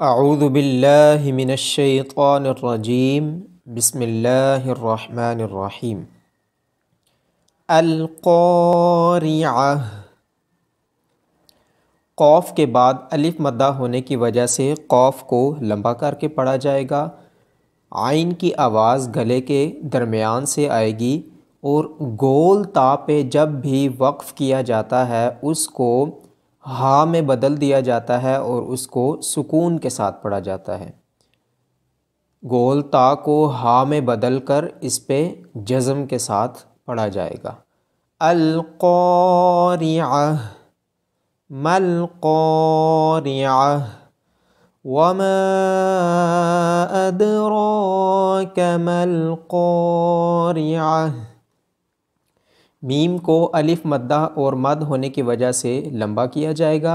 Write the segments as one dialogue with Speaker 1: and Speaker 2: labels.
Speaker 1: आऊदबिल्लिमिनशैतरजीम बसमीम अलक़ौरिया कौफ़ के बाद अलिफ मद्दा होने की वजह से कौफ़ को लंबा करके पढ़ा जाएगा आइन की आवाज़ गले के दरमियान से आएगी और गोल ता पे जब भी वक्फ़ किया जाता है उसको हा में बदल दिया जाता है और उसको सुकून के साथ पढ़ा जाता है गोल ता को हा में बदल कर इस पर जज़म के साथ पढ़ा जाएगा अलकौरिया मलकौरिया वम अदरो कमलकौरिया मीम को अलिफ मद्दा और मद होने की वजह से लंबा किया जाएगा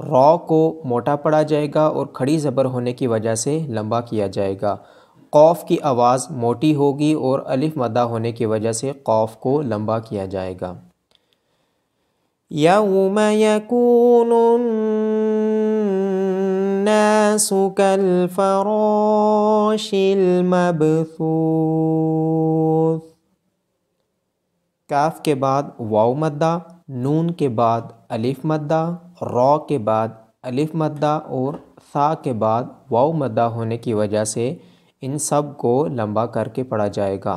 Speaker 1: रॉ को मोटा पड़ा जाएगा और खड़ी ज़बर होने की वजह से लंबा किया जाएगा कौफ़ की आवाज़ मोटी होगी और अलिफ मदा होने की वजह से कौफ़ को लंबा किया जाएगा यौम यकून सुकल फ़रोशिल मबसूस काफ के बाद वाव मद्दा नून के बाद अलिफ मद्दा रॉ के बाद अलिफ मद्दा और सा के बाद वाव मद्दा होने की वजह से इन सब को लंबा करके पढ़ा जाएगा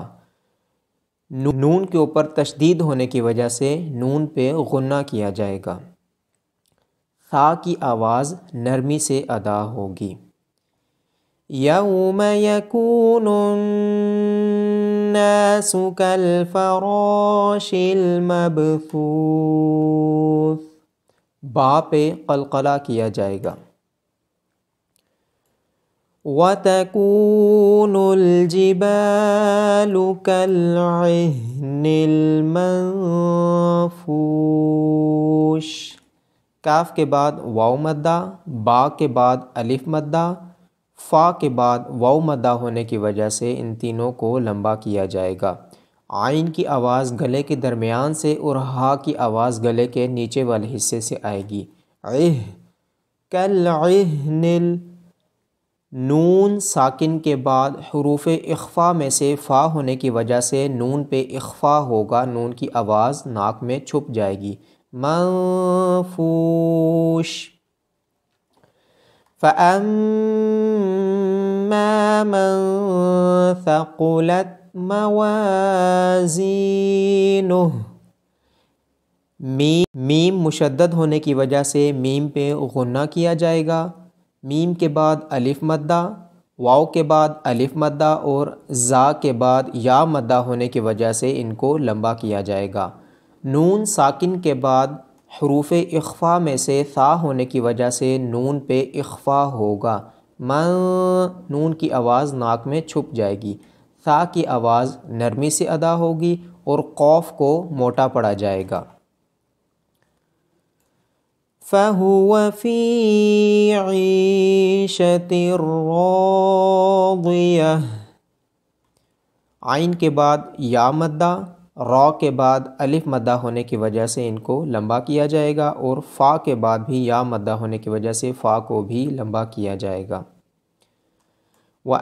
Speaker 1: नून के ऊपर तशदीद होने की वजह से नून पे गुन्ना किया जाएगा सा की आवाज़ नरमी से अदा होगी यौम यकून الناس كالفراش المبثوث با پہ قلقلہ جائے گا وتكون الجبال كالعهن المنفوش كاف کے بعد واو مدہ با کے بعد الف مدہ फ़ा के बाद वाउ मदा होने की वजह से इन तीनों को लंबा किया जाएगा आइन की आवाज़ गले के दरमियान से और हा की आवाज़ गले के नीचे वाले हिस्से से आएगी एह कल नील नून साकिन के बाद हरूफ इख्फा में से फ़ा होने की वजह से नून पे इख्फा होगा नून की आवाज़ नाक में छुप जाएगी मफूश فأما من ثقلت موازينه मीम मीम मुशद्दद होने की वजह से मीम पे गुन्ना किया जाएगा मीम के बाद अलिफ मद्दा वाव के बाद अलिफ मद्दा और ज़ा के बाद या मद्दा होने की वजह से इनको लंबा किया जाएगा नून साकिन के बाद हरूफ इख्फ़ा में से सा होने की वजह से नून पे इख्फ़ा होगा मन नून की आवाज़ नाक में छुप जाएगी सा की आवाज़ नरमी से अदा होगी और कौफ को मोटा पड़ा जाएगा फ़हुआ आइन के बाद या मद्दा रॉ के बाद अलिफ मद्दा होने की वजह से इनको लंबा किया जाएगा और फ़ा के बाद भी या मद्दा होने की वजह से फ़ा को भी लंबा किया जाएगा व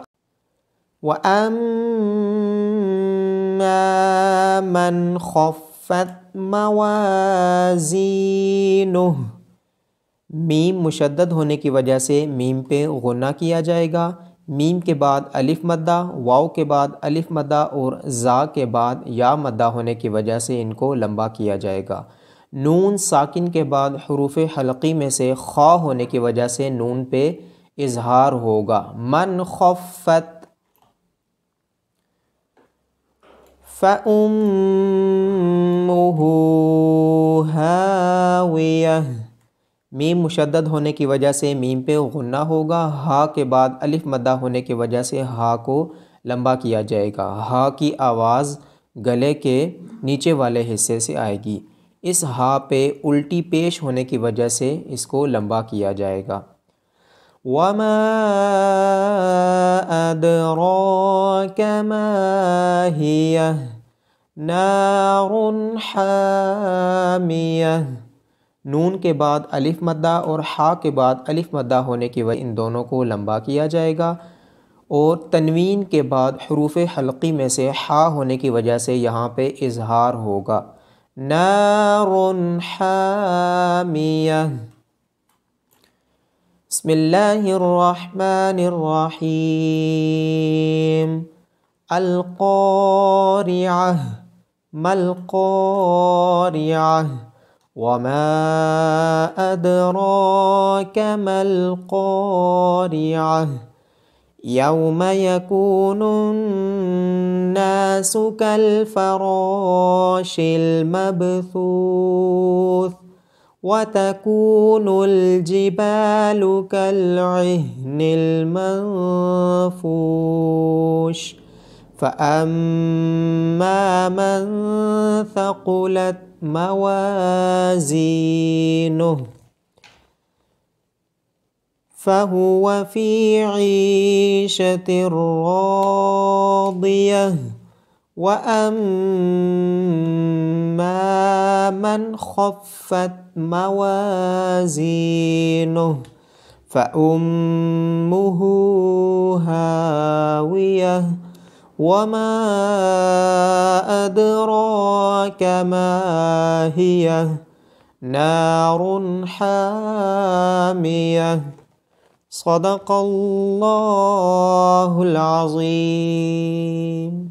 Speaker 1: मन खफ़त मवाजीनुह मीम मुशद्द होने की वजह से मीम पे गुना किया जाएगा मीम के बाद अलिफ मद्दा वाओ के बाद अलिफ मद्दा और ज़ा के बाद या मद्दा होने की वजह से इनको लंबा किया जाएगा नून साकिन के बाद हरूफ हलकी में से खा होने की वजह से नून पे इजहार होगा मन खफत फ़ हाविया मीम मुशद होने की वजह से मीम पे गुन्ना होगा हा के बाद अलिफ मदा होने की वजह से हा को लंबा किया जाएगा हा की आवाज़ गले के नीचे वाले हिस्से से आएगी इस हा पे उल्टी पेश होने की वजह से इसको लंबा किया जाएगा वमा अदमा हिया नून के बाद अलिफ मद्दा और हा के बाद अलिफ मद्दा होने की वजह इन दोनों को लंबा किया जाएगा और तनवीन के बाद हरूफ हल्की में से हा होने की वजह से यहाँ पे इजहार होगा नारुन हामिया बसमीम मलकोरिया وما أدراك ما القارعة يوم يكون الناس كالفراش المبثوث وتكون الجبال كالعهن المنفوش فأما من ثقلت موازينه فهو في عيشة راضية وأما من خفت موازينه فأمه هاوية وما أدراك ما هي نار حامية صدق الله العظيم